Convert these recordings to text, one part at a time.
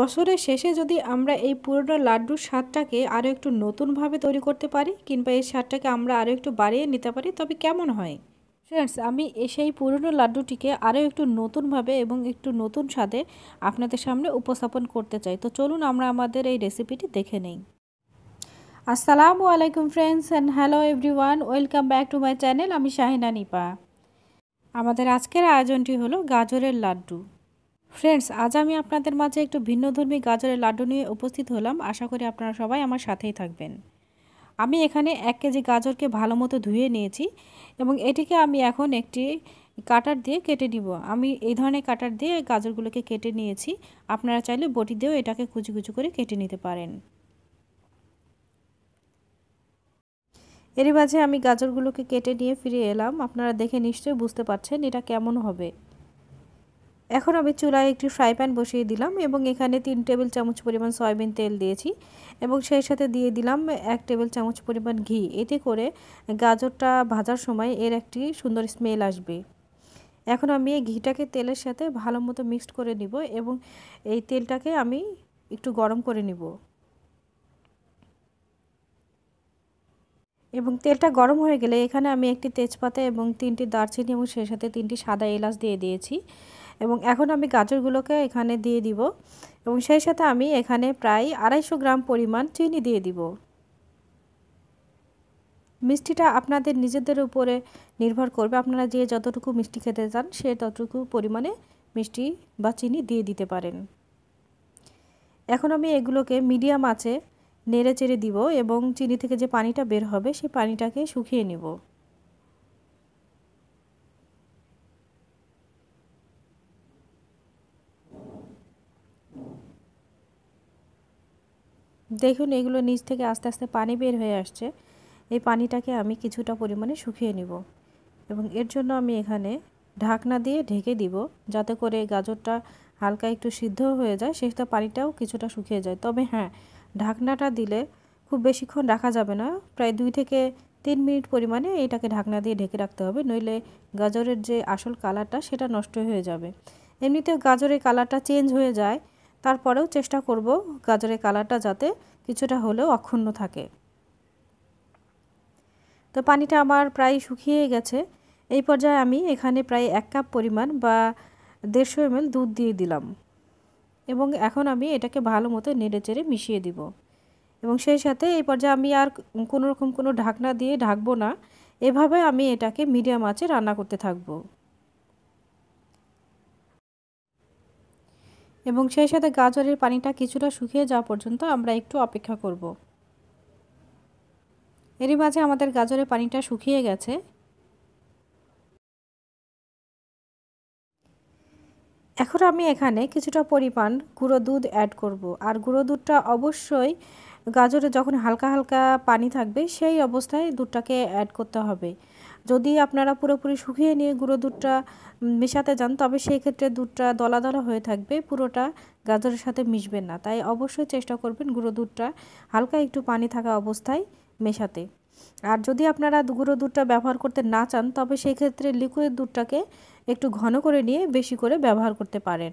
বছরের শেষে যদি আমরা এই পুরোটা লাড্ডুর স্বাদটাকে আরও একটু নতুনভাবে তৈরি করতে পারি কিংবা এই স্বাদটাকে আমরা আরও একটু বাড়িয়ে নিতে পারি তবে কেমন হয় ফ্রেন্ডস আমি সেই পুরনো লাড্ডুটিকে আরও একটু নতুনভাবে এবং একটু নতুন স্বাদে আপনাদের সামনে উপস্থাপন করতে চাই তো চলুন আমরা আমাদের এই রেসিপিটি দেখে নেই আসসালামু আলাইকুম friends and hello everyone welcome back to my channel আমি শাহিনা নিপা আমাদের আজকের আয়োজনটি হলো গাজরের লাড্ডু ফ্রেন্ডস আজ আমি আপনাদের মাঝে একটু ভিন্নধর্মী গাজরের লাড্ডু নিয়ে উপস্থিত হলাম আশা করি আপনারা সবাই আমার সাথেই থাকবেন আমি এখানে এক কেজি গাজরকে ভালো মতো ধুয়ে নিয়েছি এবং এটিকে আমি এখন একটি কাটার দিয়ে কেটে নিব আমি এই ধরনের কাটার দিয়ে গাজরগুলোকে কেটে নিয়েছি আপনারা চাইলে বটি দিয়েও এটাকে কুচি কুচি করে কেটে নিতে পারেন এরই মাঝে আমি গাজরগুলোকে কেটে নিয়ে ফিরে এলাম আপনারা দেখে নিশ্চয়ই বুঝতে পারছেন এটা কেমন হবে এখন আমি চুলায় একটি ফ্রাই প্যান বসিয়ে দিলাম এবং এখানে তিন টেবিল চামচ পরিমাণ সয়াবিন তেল দিয়েছি এবং সেই সাথে দিয়ে দিলাম এক টেবিল চামচ পরিমাণ ঘি এতে করে গাজরটা ভাজার সময় এর একটি সুন্দর স্মেল আসবে এখন আমি এই ঘিটাকে তেলের সাথে ভালো মতো মিক্সড করে নিব এবং এই তেলটাকে আমি একটু গরম করে নিব এবং তেলটা গরম হয়ে গেলে এখানে আমি একটি তেজপাতা এবং তিনটি দারচিনি এবং সেই সাথে তিনটি সাদা এলাচ দিয়ে দিয়েছি এবং এখন আমি গাজরগুলোকে এখানে দিয়ে দিব এবং সেই সাথে আমি এখানে প্রায় আড়াইশো গ্রাম পরিমাণ চিনি দিয়ে দিব মিষ্টিটা আপনাদের নিজেদের উপরে নির্ভর করবে আপনারা যে যতটুকু মিষ্টি খেতে চান সে ততটুকু পরিমাণে মিষ্টি বা চিনি দিয়ে দিতে পারেন এখন আমি এগুলোকে মিডিয়াম আছে নেড়ে চেড়ে দিব এবং চিনি থেকে যে পানিটা বের হবে সেই পানিটাকে শুকিয়ে নেব দেখুন এগুলো নিচ থেকে আস্তে আস্তে পানি বের হয়ে আসছে এই পানিটাকে আমি কিছুটা পরিমাণে শুকিয়ে নিব এবং এর জন্য আমি এখানে ঢাকনা দিয়ে ঢেকে দিব যাতে করে গাজরটা হালকা একটু সিদ্ধ হয়ে যায় সেটা পানিটাও কিছুটা শুকিয়ে যায় তবে হ্যাঁ ঢাকনাটা দিলে খুব বেশিক্ষণ রাখা যাবে না প্রায় দুই থেকে তিন মিনিট পরিমাণে এটাকে ঢাকনা দিয়ে ঢেকে রাখতে হবে নইলে গাজরের যে আসল কালারটা সেটা নষ্ট হয়ে যাবে এমনিতেও গাজরের কালারটা চেঞ্জ হয়ে যায় তারপরেও চেষ্টা করব গাজরের কালারটা যাতে কিছুটা হলেও অক্ষুণ্ণ থাকে তো পানিটা আমার প্রায় শুকিয়ে গেছে এই পর্যায়ে আমি এখানে প্রায় এক কাপ পরিমাণ বা দেড়শো এমএল দুধ দিয়ে দিলাম এবং এখন আমি এটাকে ভালো মতো নেড়েচেড়ে মিশিয়ে দিব এবং সেই সাথে এই পর্যায়ে আমি আর কোনো রকম কোনো ঢাকনা দিয়ে ঢাকবো না এভাবে আমি এটাকে মিডিয়াম আঁচে রান্না করতে থাকবো এবং সেই সাথে গাজরের পানিটা কিছুটা শুকিয়ে যাওয়া পর্যন্ত আমরা একটু অপেক্ষা করব এরই মাঝে আমাদের গাজরের পানিটা শুকিয়ে গেছে এখন আমি এখানে কিছুটা পরিমাণ গুঁড়ো দুধ অ্যাড করব আর গুঁড়ো দুধটা অবশ্যই গাজরে যখন হালকা হালকা পানি থাকবে সেই অবস্থায় দুধটাকে অ্যাড করতে হবে যদি আপনারা পুরোপুরি শুকিয়ে নিয়ে গুঁড়ো দুধটা মেশাতে যান তবে সেই ক্ষেত্রে দুধটা দলা দলা হয়ে থাকবে পুরোটা গাজরের সাথে মিশবে না তাই অবশ্যই চেষ্টা করবেন গুঁড়ো দুধটা হালকা একটু পানি থাকা অবস্থায় মেশাতে আর যদি আপনারা গুঁড়ো দুধটা ব্যবহার করতে না চান তবে সেই ক্ষেত্রে লিকুইড দুধটাকে একটু ঘন করে নিয়ে বেশি করে ব্যবহার করতে পারেন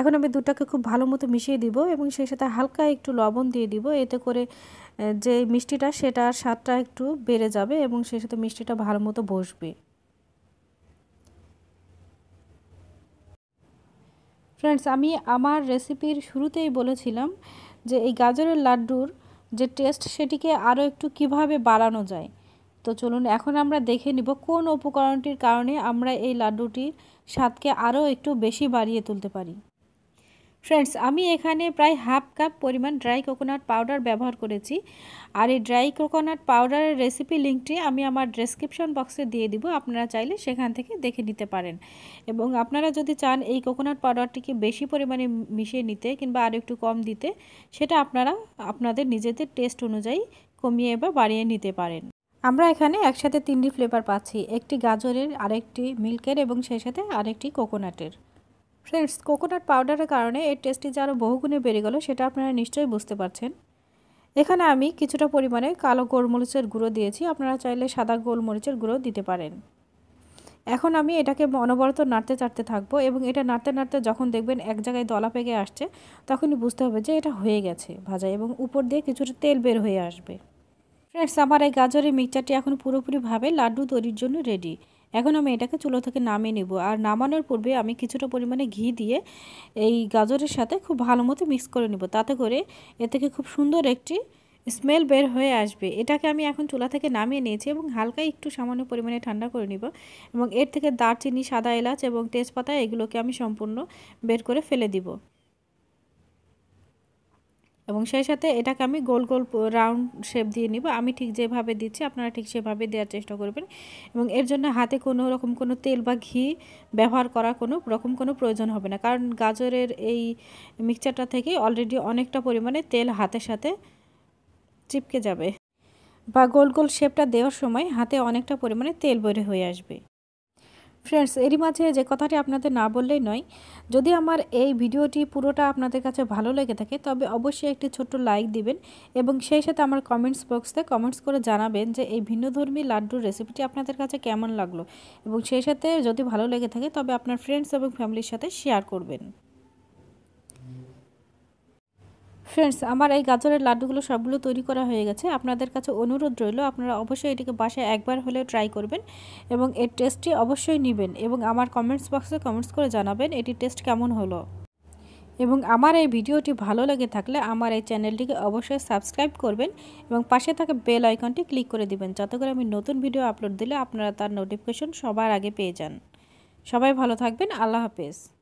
এখন আমি দুধটাকে খুব ভালো মতো মিশিয়ে দিব এবং সেই সাথে হালকা একটু লবণ দিয়ে দিব এতে করে যে মিষ্টিটা সেটার স্বাদটা একটু বেড়ে যাবে এবং সেই সাথে মিষ্টিটা ভালো মতো বসবে ফ্রেন্ডস আমি আমার রেসিপির শুরুতেই বলেছিলাম যে এই গাজরের লাড্ডুর যে টেস্ট সেটিকে আরও একটু কিভাবে বাড়ানো যায় তো চলুন এখন আমরা দেখে নিব কোন উপকরণটির কারণে আমরা এই লাড্ডুটির স্বাদকে আরও একটু বেশি বাড়িয়ে তুলতে পারি ফ্রেন্ডস আমি এখানে প্রায় হাফ কাপ পরিমাণ ড্রাই কোকোনাট পাউডার ব্যবহার করেছি আর এই ড্রাই কোকোনাট পাউডারের রেসিপি লিঙ্কটি আমি আমার ডেসক্রিপশন বক্সে দিয়ে দিব আপনারা চাইলে সেখান থেকে দেখে নিতে পারেন এবং আপনারা যদি চান এই কোকোনাট পাউডারটিকে বেশি পরিমাণে মিশিয়ে নিতে কিংবা আরও একটু কম দিতে সেটা আপনারা আপনাদের নিজেদের টেস্ট অনুযায়ী কমিয়ে বা বাড়িয়ে নিতে পারেন আমরা এখানে একসাথে তিনটি ফ্লেভার পাচ্ছি একটি গাজরের আরেকটি মিল্কের এবং সেই সাথে আরেকটি কোকোনাটের ফ্রেন্ডস কোকোনাট পাউডারের কারণে এর টেস্টটি যে আরও বহুগুণে বেড়ে গেল সেটা আপনারা নিশ্চয়ই বুঝতে পারছেন এখানে আমি কিছুটা পরিমাণে কালো গোলমরিচের গুঁড়ো দিয়েছি আপনারা চাইলে সাদা গোলমরিচের গুঁড়ো দিতে পারেন এখন আমি এটাকে অনবরত নাড়তে চাড়তে থাকবো এবং এটা নাড়তে নাড়তে যখন দেখবেন এক জায়গায় দলা পেকে আসছে তখনই বুঝতে হবে যে এটা হয়ে গেছে ভাজা এবং উপর দিয়ে কিছুটা তেল বের হয়ে আসবে ফ্রেন্ডস আমার এই গাজরের মিক্সারটি এখন পুরোপুরিভাবে লাড্ডু তৈরির জন্য রেডি এখন আমি এটাকে চুলো থেকে নামিয়ে নেব আর নামানোর পূর্বে আমি কিছুটা পরিমাণে ঘি দিয়ে এই গাজরের সাথে খুব ভালো মতো মিক্স করে নেব তাতে করে এ থেকে খুব সুন্দর একটি স্মেল বের হয়ে আসবে এটাকে আমি এখন চুলা থেকে নামিয়ে নিয়েছি এবং হালকা একটু সামান্য পরিমাণে ঠান্ডা করে নিব এবং এর থেকে দারচিনি সাদা এলাচ এবং তেজপাতা এগুলোকে আমি সম্পূর্ণ বের করে ফেলে দিব এবং সেই সাথে এটাকে আমি গোল গোল রাউন্ড শেপ দিয়ে নিব আমি ঠিক যেভাবে দিচ্ছি আপনারা ঠিক সেভাবে দেওয়ার চেষ্টা করবেন এবং এর জন্য হাতে কোনো রকম কোনো তেল বা ঘি ব্যবহার করার কোনো রকম কোনো প্রয়োজন হবে না কারণ গাজরের এই মিক্সচারটা থেকে অলরেডি অনেকটা পরিমাণে তেল হাতের সাথে চিপকে যাবে বা গোল গোল শেপটা দেওয়ার সময় হাতে অনেকটা পরিমাণে তেল বের হয়ে আসবে ফ্রেন্ডস এরই মাঝে যে কথাটি আপনাদের না বললেই নয় যদি আমার এই ভিডিওটি পুরোটা আপনাদের কাছে ভালো লেগে থাকে তবে অবশ্যই একটি ছোট্ট লাইক দিবেন এবং সেই সাথে আমার কমেন্টস বক্সতে কমেন্টস করে জানাবেন যে এই ভিন্নধর্মী লাড্ডুর রেসিপিটি আপনাদের কাছে কেমন লাগলো এবং সেই সাথে যদি ভালো লেগে থাকে তবে আপনার ফ্রেন্ডস এবং ফ্যামিলির সাথে শেয়ার করবেন ফ্রেন্ডস আমার এই গাজরের লাড্ডুগুলো সবগুলো তৈরি করা হয়ে গেছে আপনাদের কাছে অনুরোধ রইল আপনারা অবশ্যই এটিকে বাসায় একবার হলেও ট্রাই করবেন এবং এর টেস্টটি অবশ্যই নেবেন এবং আমার কমেন্টস বক্সে কমেন্টস করে জানাবেন এটি টেস্ট কেমন হলো এবং আমার এই ভিডিওটি ভালো লেগে থাকলে আমার এই চ্যানেলটিকে অবশ্যই সাবস্ক্রাইব করবেন এবং পাশে থাকা বেল আইকনটি ক্লিক করে দিবেন যাতে করে আমি নতুন ভিডিও আপলোড দিলে আপনারা তার নোটিফিকেশন সবার আগে পেয়ে যান সবাই ভালো থাকবেন আল্লাহ হাফেজ